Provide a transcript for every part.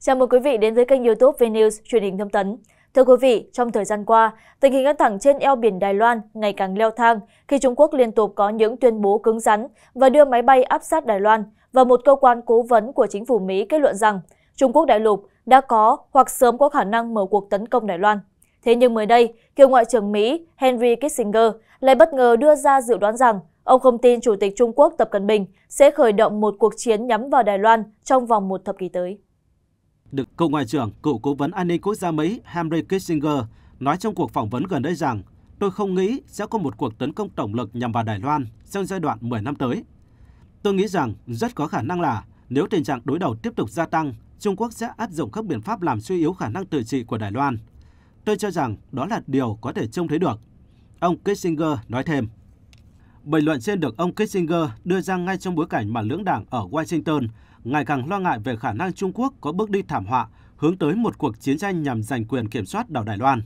Chào mừng quý vị đến với kênh youtube VNews truyền hình thông tấn. Thưa quý vị, trong thời gian qua, tình hình căng thẳng trên eo biển Đài Loan ngày càng leo thang khi Trung Quốc liên tục có những tuyên bố cứng rắn và đưa máy bay áp sát Đài Loan và một cơ quan cố vấn của chính phủ Mỹ kết luận rằng Trung Quốc đại lục đã có hoặc sớm có khả năng mở cuộc tấn công Đài Loan. Thế nhưng mới đây, cựu Ngoại trưởng Mỹ Henry Kissinger lại bất ngờ đưa ra dự đoán rằng ông không tin Chủ tịch Trung Quốc Tập Cận Bình sẽ khởi động một cuộc chiến nhắm vào Đài Loan trong vòng một thập kỷ tới. Được cựu ngoại trưởng, cựu cố vấn an ninh quốc gia Mỹ Henry Kissinger nói trong cuộc phỏng vấn gần đây rằng tôi không nghĩ sẽ có một cuộc tấn công tổng lực nhằm vào Đài Loan trong giai đoạn 10 năm tới. Tôi nghĩ rằng rất có khả năng là nếu tình trạng đối đầu tiếp tục gia tăng, Trung Quốc sẽ áp dụng các biện pháp làm suy yếu khả năng tự trị của Đài Loan. Tôi cho rằng đó là điều có thể trông thấy được. Ông Kissinger nói thêm. Bình luận trên được ông Kissinger đưa ra ngay trong bối cảnh mà lưỡng đảng ở Washington ngày càng lo ngại về khả năng Trung Quốc có bước đi thảm họa hướng tới một cuộc chiến tranh nhằm giành quyền kiểm soát đảo Đài Loan.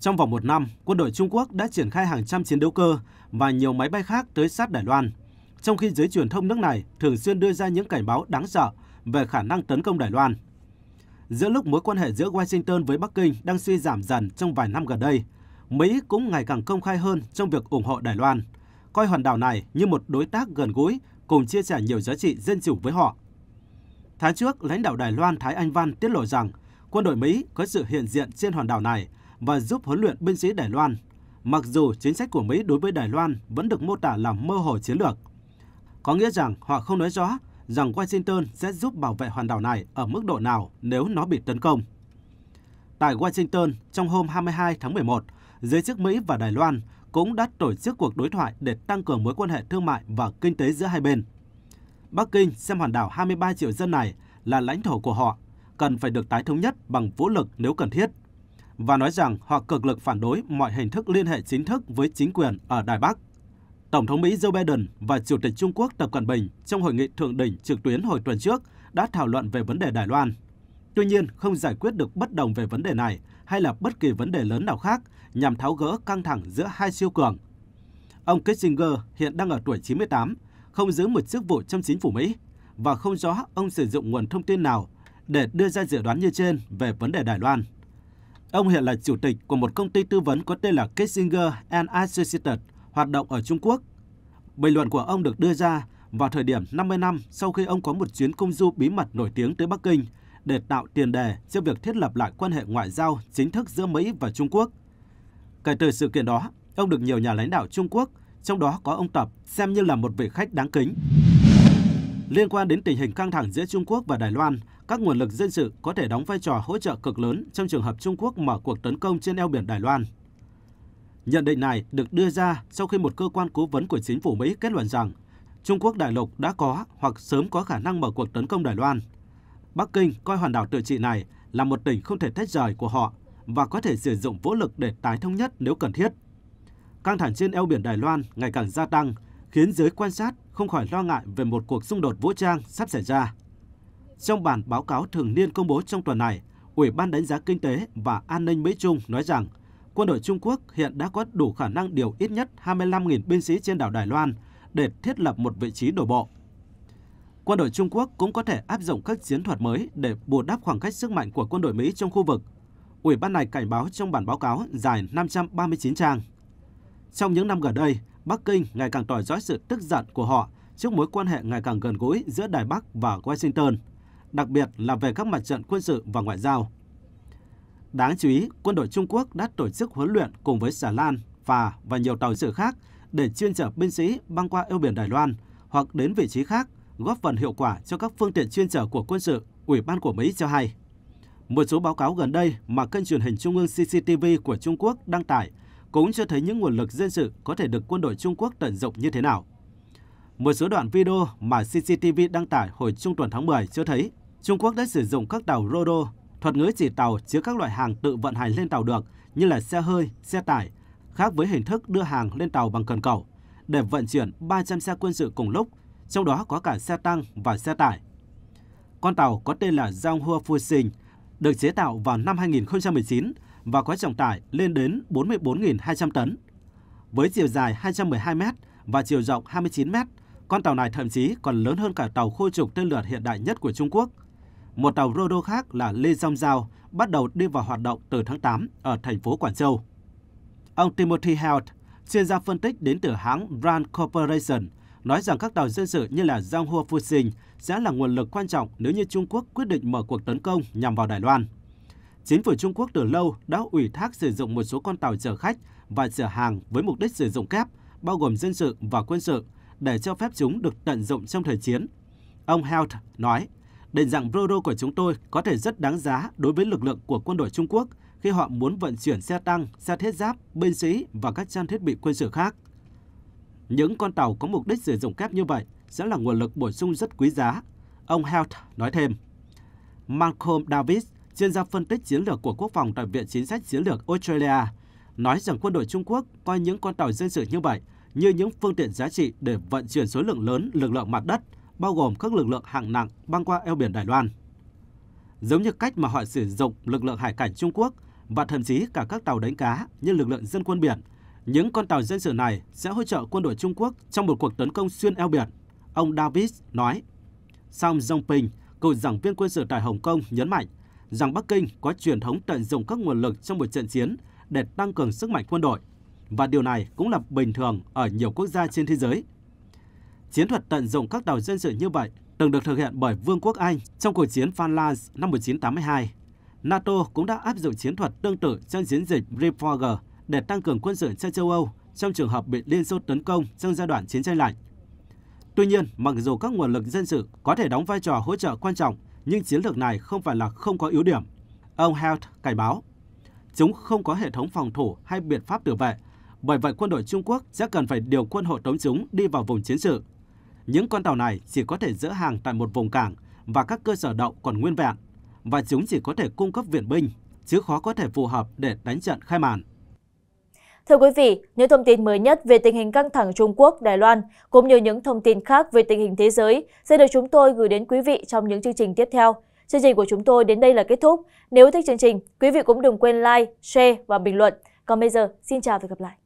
Trong vòng một năm, quân đội Trung Quốc đã triển khai hàng trăm chiến đấu cơ và nhiều máy bay khác tới sát Đài Loan, trong khi giới truyền thông nước này thường xuyên đưa ra những cảnh báo đáng sợ về khả năng tấn công Đài Loan. Giữa lúc mối quan hệ giữa Washington với Bắc Kinh đang suy giảm dần trong vài năm gần đây, Mỹ cũng ngày càng công khai hơn trong việc ủng hộ Đài Loan, coi hòn đảo này như một đối tác gần gũi cùng chia sẻ nhiều giá trị dân chủ với họ. Tháng trước, lãnh đạo Đài Loan Thái Anh Văn tiết lộ rằng quân đội Mỹ có sự hiện diện trên hòn đảo này và giúp huấn luyện binh sĩ Đài Loan, mặc dù chính sách của Mỹ đối với Đài Loan vẫn được mô tả là mơ hồ chiến lược. Có nghĩa rằng họ không nói rõ rằng Washington sẽ giúp bảo vệ hòn đảo này ở mức độ nào nếu nó bị tấn công. Tại Washington, trong hôm 22 tháng 11, giới chức Mỹ và Đài Loan cũng đã tổ chức cuộc đối thoại để tăng cường mối quan hệ thương mại và kinh tế giữa hai bên. Bắc Kinh xem hòn đảo 23 triệu dân này là lãnh thổ của họ, cần phải được tái thống nhất bằng vũ lực nếu cần thiết, và nói rằng họ cực lực phản đối mọi hình thức liên hệ chính thức với chính quyền ở Đài Bắc. Tổng thống Mỹ Joe Biden và Chủ tịch Trung Quốc Tập Cận Bình trong hội nghị thượng đỉnh trực tuyến hồi tuần trước đã thảo luận về vấn đề Đài Loan. Tuy nhiên, không giải quyết được bất đồng về vấn đề này hay là bất kỳ vấn đề lớn nào khác nhằm tháo gỡ căng thẳng giữa hai siêu cường. Ông Kissinger hiện đang ở tuổi 98, không giữ một chức vụ trong chính phủ Mỹ và không rõ ông sử dụng nguồn thông tin nào để đưa ra dự đoán như trên về vấn đề Đài Loan. Ông hiện là chủ tịch của một công ty tư vấn có tên là Kissinger and Associated hoạt động ở Trung Quốc. Bình luận của ông được đưa ra vào thời điểm 50 năm sau khi ông có một chuyến công du bí mật nổi tiếng tới Bắc Kinh – để tạo tiền đề cho việc thiết lập lại quan hệ ngoại giao chính thức giữa Mỹ và Trung Quốc. Kể từ sự kiện đó, ông được nhiều nhà lãnh đạo Trung Quốc, trong đó có ông Tập, xem như là một vị khách đáng kính. Liên quan đến tình hình căng thẳng giữa Trung Quốc và Đài Loan, các nguồn lực dân sự có thể đóng vai trò hỗ trợ cực lớn trong trường hợp Trung Quốc mở cuộc tấn công trên eo biển Đài Loan. Nhận định này được đưa ra sau khi một cơ quan cố vấn của chính phủ Mỹ kết luận rằng Trung Quốc đại lục đã có hoặc sớm có khả năng mở cuộc tấn công Đài Loan – Bắc Kinh coi hoàn đảo tự trị này là một tỉnh không thể tách rời của họ và có thể sử dụng vũ lực để tái thống nhất nếu cần thiết. Căng thẳng trên eo biển Đài Loan ngày càng gia tăng, khiến giới quan sát không khỏi lo ngại về một cuộc xung đột vũ trang sắp xảy ra. Trong bản báo cáo thường niên công bố trong tuần này, Ủy ban đánh giá kinh tế và an ninh Mỹ Trung nói rằng quân đội Trung Quốc hiện đã có đủ khả năng điều ít nhất 25.000 binh sĩ trên đảo Đài Loan để thiết lập một vị trí đổ bộ. Quân đội Trung Quốc cũng có thể áp dụng các chiến thuật mới để bù đắp khoảng cách sức mạnh của quân đội Mỹ trong khu vực. Ủy ban này cảnh báo trong bản báo cáo dài 539 trang. Trong những năm gần đây, Bắc Kinh ngày càng tỏ rõ sự tức giận của họ trước mối quan hệ ngày càng gần gũi giữa Đài Bắc và Washington, đặc biệt là về các mặt trận quân sự và ngoại giao. Đáng chú ý, quân đội Trung Quốc đã tổ chức huấn luyện cùng với Xà Lan, Phà và nhiều tàu sự khác để chuyên chở binh sĩ băng qua eo biển Đài Loan hoặc đến vị trí khác – góp phần hiệu quả cho các phương tiện chuyên trở của quân sự, Ủy ban của Mỹ cho hay. Một số báo cáo gần đây mà kênh truyền hình trung ương CCTV của Trung Quốc đăng tải cũng cho thấy những nguồn lực dân sự có thể được quân đội Trung Quốc tận dụng như thế nào. Một số đoạn video mà CCTV đăng tải hồi trung tuần tháng 10 cho thấy Trung Quốc đã sử dụng các tàu Rodo, thuật ngữ chỉ tàu chứa các loại hàng tự vận hành lên tàu được như là xe hơi, xe tải, khác với hình thức đưa hàng lên tàu bằng cần cầu, để vận chuyển 300 xe quân sự cùng lúc trong đó có cả xe tăng và xe tải. Con tàu có tên là Zhonghua Fuxing, được chế tạo vào năm 2019 và có trọng tải lên đến 44.200 tấn. Với chiều dài 212 m và chiều rộng 29 m, con tàu này thậm chí còn lớn hơn cả tàu khu trục tên lửa hiện đại nhất của Trung Quốc. Một tàu Rodo khác là Lê Song Giao bắt đầu đi vào hoạt động từ tháng 8 ở thành phố Quảng Châu. Ông Timothy Helt, chuyên gia phân tích đến từ hãng Rand Corporation, nói rằng các tàu dân sự như là Giang Hua Fuxing sẽ là nguồn lực quan trọng nếu như Trung Quốc quyết định mở cuộc tấn công nhằm vào Đài Loan. Chính phủ Trung Quốc từ lâu đã ủy thác sử dụng một số con tàu chở khách và chở hàng với mục đích sử dụng kép, bao gồm dân sự và quân sự, để cho phép chúng được tận dụng trong thời chiến. Ông Helt nói, định dạng Prodo của chúng tôi có thể rất đáng giá đối với lực lượng của quân đội Trung Quốc khi họ muốn vận chuyển xe tăng, xe thiết giáp, binh sĩ và các trang thiết bị quân sự khác – những con tàu có mục đích sử dụng kép như vậy sẽ là nguồn lực bổ sung rất quý giá, ông Helt nói thêm. Malcolm Davis, chuyên gia phân tích chiến lược của quốc phòng tại Viện Chính sách Chiến lược Australia, nói rằng quân đội Trung Quốc coi những con tàu dân sự như vậy như những phương tiện giá trị để vận chuyển số lượng lớn lực lượng mặt đất, bao gồm các lực lượng hạng nặng băng qua eo biển Đài Loan. Giống như cách mà họ sử dụng lực lượng hải cảnh Trung Quốc và thậm chí cả các tàu đánh cá như lực lượng dân quân biển – những con tàu dân sự này sẽ hỗ trợ quân đội Trung Quốc trong một cuộc tấn công xuyên eo biển, ông Davis nói. Song Jong Ping, cựu giảng viên quân sự tại Hồng Kông nhấn mạnh rằng Bắc Kinh có truyền thống tận dụng các nguồn lực trong một trận chiến để tăng cường sức mạnh quân đội và điều này cũng là bình thường ở nhiều quốc gia trên thế giới. Chiến thuật tận dụng các tàu dân sự như vậy từng được thực hiện bởi Vương quốc Anh trong cuộc chiến Falklands năm 1982. NATO cũng đã áp dụng chiến thuật tương tự trong chiến dịch Trafalgar để tăng cường quân sự cho châu Âu trong trường hợp bị Liên Xô tấn công trong giai đoạn chiến tranh lạnh. Tuy nhiên, mặc dù các nguồn lực dân sự có thể đóng vai trò hỗ trợ quan trọng, nhưng chiến lược này không phải là không có yếu điểm. Ông Health cảnh báo, chúng không có hệ thống phòng thủ hay biện pháp tự vệ, bởi vậy quân đội Trung Quốc sẽ cần phải điều quân hộ tống chúng đi vào vùng chiến sự. Những con tàu này chỉ có thể dỡ hàng tại một vùng cảng và các cơ sở đậu còn nguyên vẹn, và chúng chỉ có thể cung cấp viện binh, chứ khó có thể phù hợp để đánh trận khai màn. Thưa quý vị, những thông tin mới nhất về tình hình căng thẳng Trung Quốc, Đài Loan cũng như những thông tin khác về tình hình thế giới sẽ được chúng tôi gửi đến quý vị trong những chương trình tiếp theo. Chương trình của chúng tôi đến đây là kết thúc. Nếu thích chương trình, quý vị cũng đừng quên like, share và bình luận. Còn bây giờ, xin chào và gặp lại.